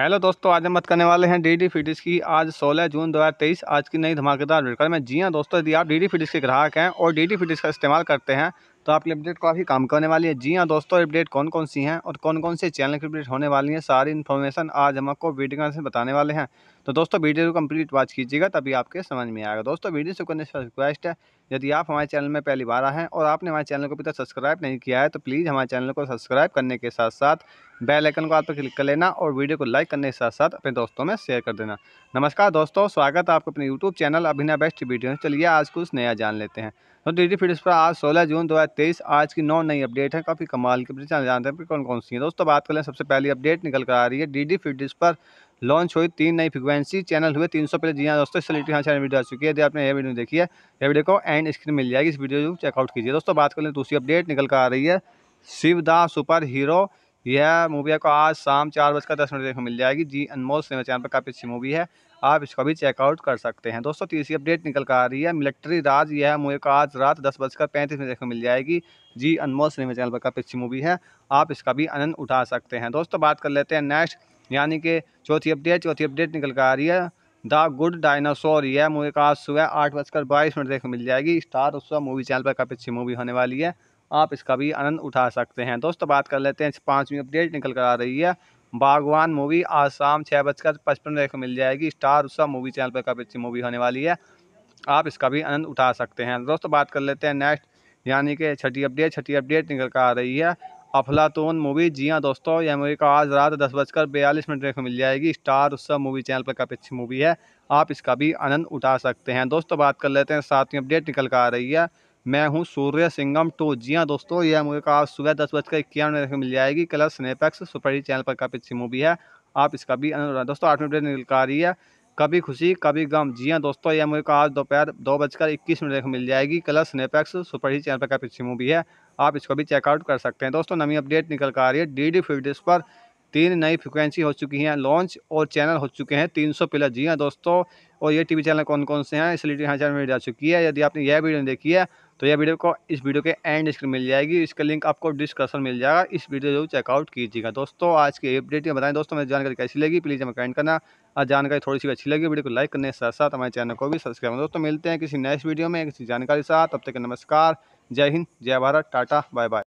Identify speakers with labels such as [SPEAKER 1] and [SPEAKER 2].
[SPEAKER 1] hello दोस्तों आज हम बात करने वाले हैं डीडी फिटिस की आज 16 जून 2023 आज की नई धमाकेदार वीडियो में जी हाँ दोस्तों यदि आप डीडी फिटिस के ग्राहक हैं और डीडी फिटिस का इस्तेमाल करते हैं तो आपकी अपडेट काफ़ी काम करने वाली है जी हाँ दोस्तों अपडेट कौन कौन सी हैं और कौन कौन से चैनल की अपडेट होने वाली हैं सारी इन्फॉर्मेशन आज हम आपको वीडियो से बताने वाले हैं तो दोस्तों वीडियो को कम्प्लीट वॉच कीजिएगा तभी आपके समझ में आएगा दोस्तों वीडियो से करने से रिक्वेस्ट है यदि आप हमारे चैनल में पहली बार आए हैं और आपने हमारे चैनल को अभी तक सब्सक्राइब नहीं किया है तो प्लीज़ हमारे चैनल को सब्सक्राइब करने के साथ साथ बेल आइकन को आप पर क्लिक कर लेना और वीडियो को लाइक करने के साथ साथ अपने दोस्तों में शेयर कर देना नमस्कार दोस्तों स्वागत है आपको अपने YouTube channel Abhinay best video में चलिए आज कुछ नया जान लेते हैं तो डी डी फीड्स पर आज सोलह जून तेईस आज की नौ नई अपडेट है काफ़ी कमाल की जानते हैं कौन कौन सी है दोस्तों बात कर लें सबसे पहली अपडेट निकल कर आ रही है डी डी फीड्स पर लॉन्च हुई तीन नई फ्रिक्वेंसी चैनल हुए तीन सौ पहले जी हाँ दोस्तों इससे हाँ चैनल वीडियो आ चुकी है यदि आपने यह वीडियो देखी है यह वीडियो को एंड स्क्रीन मिल जाएगी इस वीडियो को चेकआउट कीजिए दोस्तों बात कर लें दूसरी अपडेट निकल कर आ रही है Shiva the super hero movie मूवी आपको आज शाम चार बजकर दस मिनट देखने मिल जाएगी जी अनमोल सिनेमा चैनल पर काफ़ी अच्छी मूवी है आप इसको भी चेकआउट कर सकते हैं दोस्तों तीसरी अपडेट निकल कर आ रही है मिलिट्री राज यह मूवी को आज रात दस बजकर पैंतीस मिनट देखने मिल जाएगी जी अनमोल सिनेमा चैनल पर काफ़ी अच्छी मूवी है आप इसका भी आनंद उठा सकते हैं दोस्तों बात कर लेते हैं नेक्स्ट यानी कि चौथी अपडेट चौथी अपडेट निकल कर आ रही है द गुड डायनासोर यह मूवी का आज सुबह आठ बजकर बाईस मिनट देखने मिल जाएगी स्टार उस मूवी चैनल पर काफ़ी अच्छी मूवी होने वाली है आप इसका भी आनंद उठा सकते हैं दोस्तों बात कर लेते हैं पाँचवीं अपडेट निकल कर आ रही है बागवान मूवी आज शाम छः बजकर पचपन मिनट मिल जाएगी स्टार उस मूवी चैनल पर काफ़ी अच्छी मूवी होने वाली है आप इसका भी आनंद उठा सकते हैं दोस्तों बात कर लेते हैं नेक्स्ट यानी कि छठी अपडेट छठी अपडेट निकल कर आ रही है अफलातून मूवी जी हाँ दोस्तों यह मूवी का आज रात दस बजकर बयालीस मिनट देखने मिल जाएगी स्टार उत्सव मूवी चैनल पर काफ़ी अच्छी मूवी है आप इसका भी आनंद उठा सकते हैं दोस्तों बात कर लेते हैं सातवीं अपडेट निकल कर आ रही है मैं हूं सूर्य सिंगम टू जी हाँ दोस्तों यह मूवी का आज सुबह दस बजकर इक्यावन मिनट मिल जाएगी कलर स्नेपेक्स सुपर चैनल पर काफ़ी अच्छी मूवी है आप इसका भी दोस्तों आठवीं अपडेट निकल कर आ रही है कभी खुशी कभी गम जी हाँ दोस्तों यह मूवी को आज दोपहर दो बजकर इक्कीस मिनट मिल जाएगी कलर स्नेपैक्स सुपर ही चैनल पर काफ़ी अच्छी मूवी है आप इसको भी चेकआउट कर सकते हैं दोस्तों नवी अपडेट निकल कर आ रही है डी डी पर तीन नई फ्रिक्वेंसी हो चुकी हैं लॉन्च और चैनल हो चुके हैं तीन सौ प्लस जी हाँ दोस्तों और ये वी चैनल कौन कौन से हैं इसलिए यहाँ चैनल मिल जा चुकी है यदि आपने यह वीडियो देखी है तो यह वीडियो को इस वीडियो के एंड स्क्रीन मिल जाएगी इसका लिंक आपको डिस्क्रिप्शन मिल जाएगा इस वीडियो जरूर चेकआउट कीजिएगा दोस्तों आज की अपडेट में बताएं दोस्तों मेरी जानकारी कैसी लगी प्लीज़ हमें कमेंट करना आज जानकारी थोड़ी सी अच्छी लगी वीडियो को लाइक करने के साथ साथ हमारे चैनल को भी सब्सक्राइब करना दोस्तों मिलते हैं किसी नेक्स्ट वीडियो में किसी जानकारी के साथ तब तक नमस्कार जय हिंद जय भारत टाटा बाय बाय